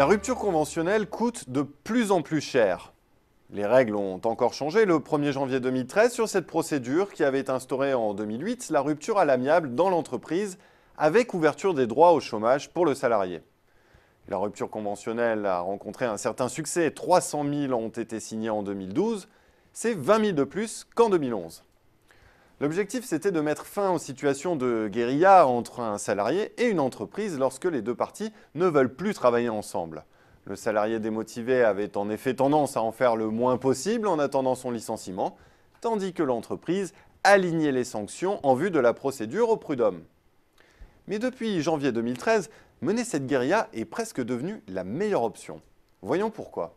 La rupture conventionnelle coûte de plus en plus cher. Les règles ont encore changé le 1er janvier 2013 sur cette procédure qui avait instauré en 2008 la rupture à l'amiable dans l'entreprise avec ouverture des droits au chômage pour le salarié. La rupture conventionnelle a rencontré un certain succès, 300 000 ont été signés en 2012, c'est 20 000 de plus qu'en 2011. L'objectif, c'était de mettre fin aux situations de guérilla entre un salarié et une entreprise lorsque les deux parties ne veulent plus travailler ensemble. Le salarié démotivé avait en effet tendance à en faire le moins possible en attendant son licenciement, tandis que l'entreprise alignait les sanctions en vue de la procédure au prud'homme. Mais depuis janvier 2013, mener cette guérilla est presque devenue la meilleure option. Voyons pourquoi.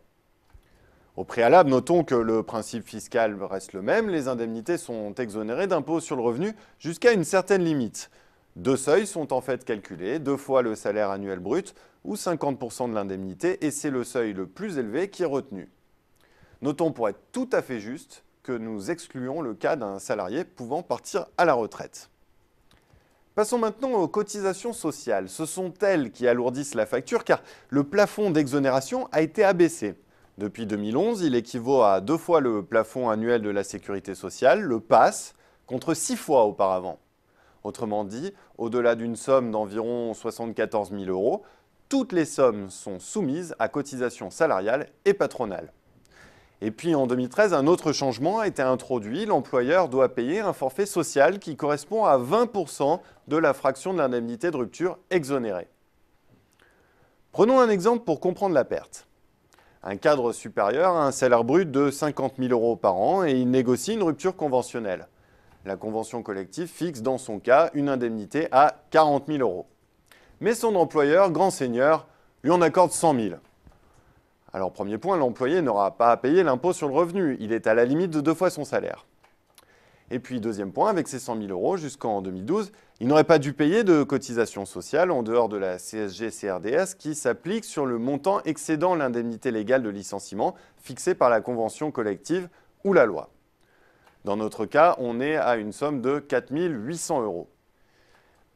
Au préalable, notons que le principe fiscal reste le même, les indemnités sont exonérées d'impôts sur le revenu jusqu'à une certaine limite. Deux seuils sont en fait calculés, deux fois le salaire annuel brut ou 50% de l'indemnité, et c'est le seuil le plus élevé qui est retenu. Notons pour être tout à fait juste que nous excluons le cas d'un salarié pouvant partir à la retraite. Passons maintenant aux cotisations sociales. Ce sont elles qui alourdissent la facture car le plafond d'exonération a été abaissé. Depuis 2011, il équivaut à deux fois le plafond annuel de la sécurité sociale, le PASS, contre six fois auparavant. Autrement dit, au-delà d'une somme d'environ 74 000 euros, toutes les sommes sont soumises à cotisations salariales et patronales. Et puis en 2013, un autre changement a été introduit. L'employeur doit payer un forfait social qui correspond à 20% de la fraction de l'indemnité de rupture exonérée. Prenons un exemple pour comprendre la perte un cadre supérieur a un salaire brut de 50 000 euros par an et il négocie une rupture conventionnelle. La convention collective fixe dans son cas une indemnité à 40 000 euros. Mais son employeur, grand seigneur, lui en accorde 100 000. Alors premier point, l'employé n'aura pas à payer l'impôt sur le revenu, il est à la limite de deux fois son salaire. Et puis deuxième point, avec ses 100 000 euros jusqu'en 2012, il n'aurait pas dû payer de cotisations sociales en dehors de la CSG-CRDS qui s'applique sur le montant excédant l'indemnité légale de licenciement fixée par la convention collective ou la loi. Dans notre cas, on est à une somme de 4 800 euros.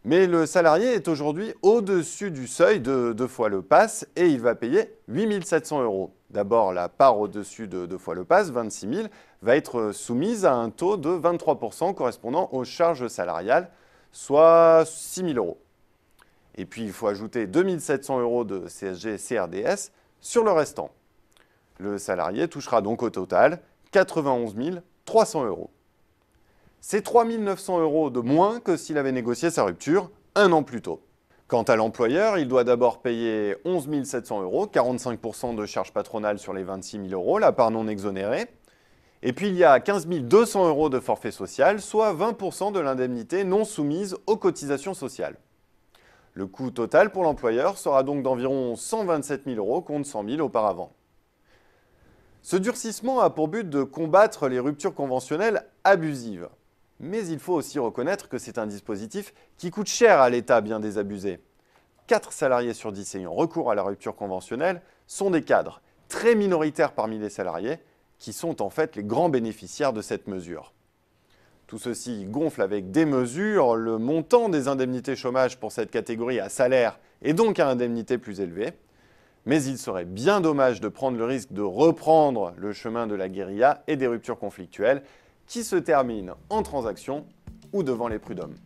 Mais le salarié est aujourd'hui au-dessus du seuil de deux fois le pass et il va payer 8 700 euros. D'abord, la part au-dessus de deux fois le pass, 26 000, va être soumise à un taux de 23 correspondant aux charges salariales, soit 6 000 euros. Et puis, il faut ajouter 2 700 euros de CSG CRDS sur le restant. Le salarié touchera donc au total 91 300 euros. C'est 3 900 euros de moins que s'il avait négocié sa rupture un an plus tôt. Quant à l'employeur, il doit d'abord payer 11 700 euros, 45% de charges patronales sur les 26 000 euros, la part non exonérée, et puis il y a 15 200 euros de forfait social, soit 20% de l'indemnité non soumise aux cotisations sociales. Le coût total pour l'employeur sera donc d'environ 127 000 euros contre 100 000 auparavant. Ce durcissement a pour but de combattre les ruptures conventionnelles abusives. Mais il faut aussi reconnaître que c'est un dispositif qui coûte cher à l'État bien désabusé. 4 salariés sur 10 ayant recours à la rupture conventionnelle sont des cadres, très minoritaires parmi les salariés, qui sont en fait les grands bénéficiaires de cette mesure. Tout ceci gonfle avec des mesures le montant des indemnités chômage pour cette catégorie à salaire et donc à indemnité plus élevée. Mais il serait bien dommage de prendre le risque de reprendre le chemin de la guérilla et des ruptures conflictuelles qui se terminent en transaction ou devant les prud'hommes.